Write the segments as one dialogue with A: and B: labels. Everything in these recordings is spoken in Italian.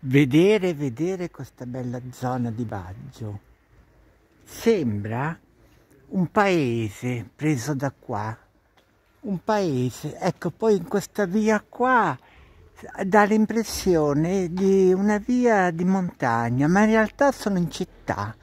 A: vedere vedere questa bella zona di Baggio sembra un paese preso da qua un paese ecco poi in questa via qua dà l'impressione di una via di montagna ma in realtà sono in città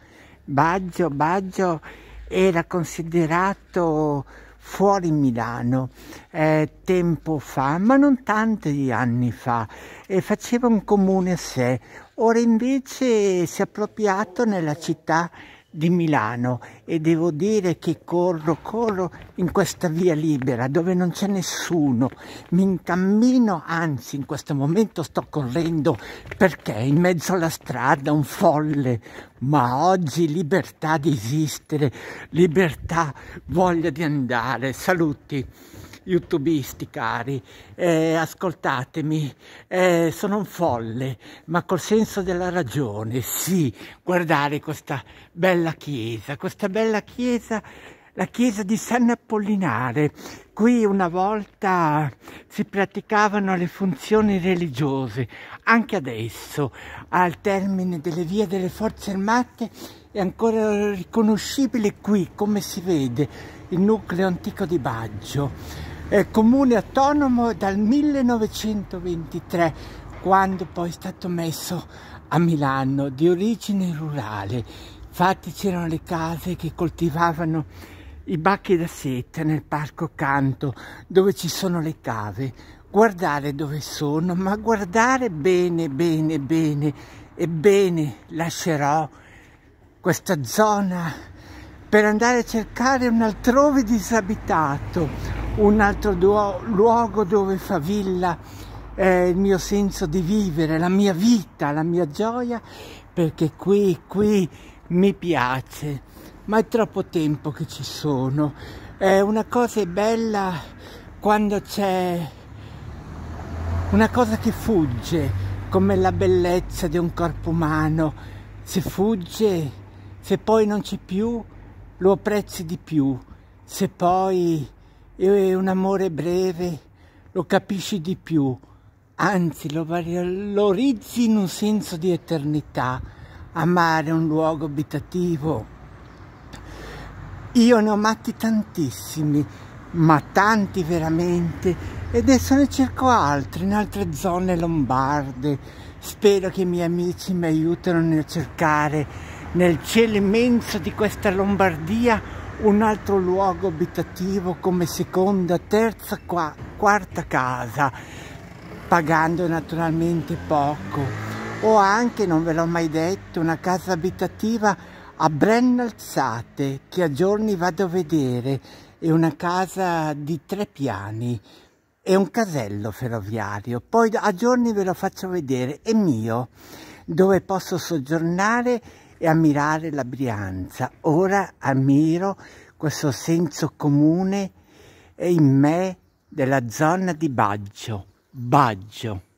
A: Baggio, Baggio era considerato fuori Milano eh, tempo fa, ma non tanti anni fa, e faceva un comune a sé. Ora invece si è appropriato nella città di Milano e devo dire che corro, corro in questa via libera dove non c'è nessuno, mi incammino, anzi in questo momento sto correndo perché in mezzo alla strada un folle, ma oggi libertà di esistere, libertà, voglia di andare, saluti youtubisti cari, eh, ascoltatemi, eh, sono un folle, ma col senso della ragione, sì, guardare questa bella chiesa, questa bella chiesa, la chiesa di San Apollinare. Qui una volta si praticavano le funzioni religiose, anche adesso, al termine delle vie delle forze armate, è ancora riconoscibile qui, come si vede, il nucleo antico di Baggio è comune autonomo dal 1923, quando poi è stato messo a Milano, di origine rurale. Infatti c'erano le case che coltivavano i bacchi da seta nel parco accanto, dove ci sono le cave. Guardare dove sono, ma guardare bene, bene, bene. Ebbene, lascerò questa zona per andare a cercare un altrove disabitato, un altro duo, luogo dove favilla eh, il mio senso di vivere, la mia vita, la mia gioia, perché qui, qui mi piace, ma è troppo tempo che ci sono. È una cosa bella quando c'è una cosa che fugge, come la bellezza di un corpo umano. Se fugge, se poi non c'è più, lo apprezzi di più. Se poi e un amore breve lo capisci di più, anzi lo valorizzi in un senso di eternità. Amare un luogo abitativo. Io ne ho amati tantissimi, ma tanti veramente, e adesso ne cerco altri in altre zone lombarde. Spero che i miei amici mi aiutino nel cercare nel cielo immenso di questa Lombardia un altro luogo abitativo come seconda, terza, qua, quarta casa, pagando naturalmente poco. O anche, non ve l'ho mai detto, una casa abitativa a Brennalzate, che a giorni vado a vedere, è una casa di tre piani, è un casello ferroviario, poi a giorni ve lo faccio vedere, è mio, dove posso soggiornare e ammirare la Brianza. Ora ammiro questo senso comune in me della zona di Baggio. Baggio.